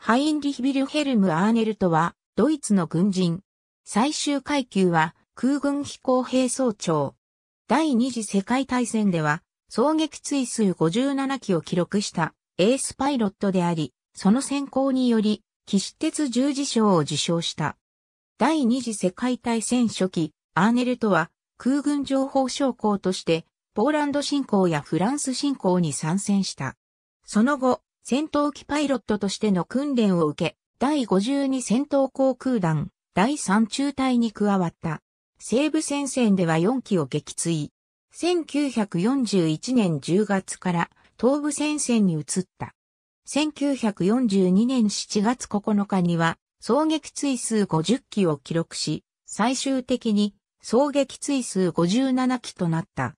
ハインリヒ・ビルヘルム・アーネルトは、ドイツの軍人。最終階級は、空軍飛行兵総長。第二次世界大戦では、衝撃追数57機を記録したエースパイロットであり、その選考により、騎士鉄十字章を受章した。第二次世界大戦初期、アーネルトは空軍情報将校として、ポーランド侵攻やフランス侵攻に参戦した。その後、戦闘機パイロットとしての訓練を受け、第52戦闘航空団、第3中隊に加わった。西部戦線では4機を撃墜。1941年10月から東部戦線に移った。1942年7月9日には、総撃墜数50機を記録し、最終的に総撃墜数57機となった。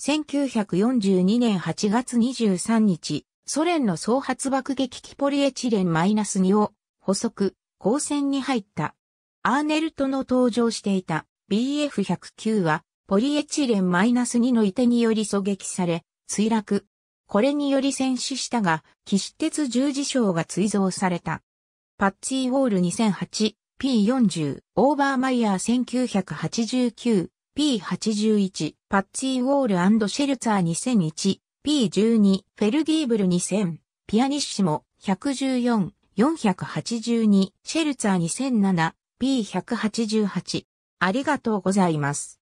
1942年8月23日、ソ連の総発爆撃機ポリエチレン -2 を補足、光線に入った。アーネルトの登場していた BF109 はポリエチレン -2 の移転により狙撃され、墜落。これにより戦死したが、騎士鉄十字章が追贈された。パッチーウォール 2008P40、オーバーマイヤー 1989P81、パッチーウォールシェルツァー P12、フェルギーブル2000、ピアニッシモ114、482、シェルツァー2007、P188。ありがとうございます。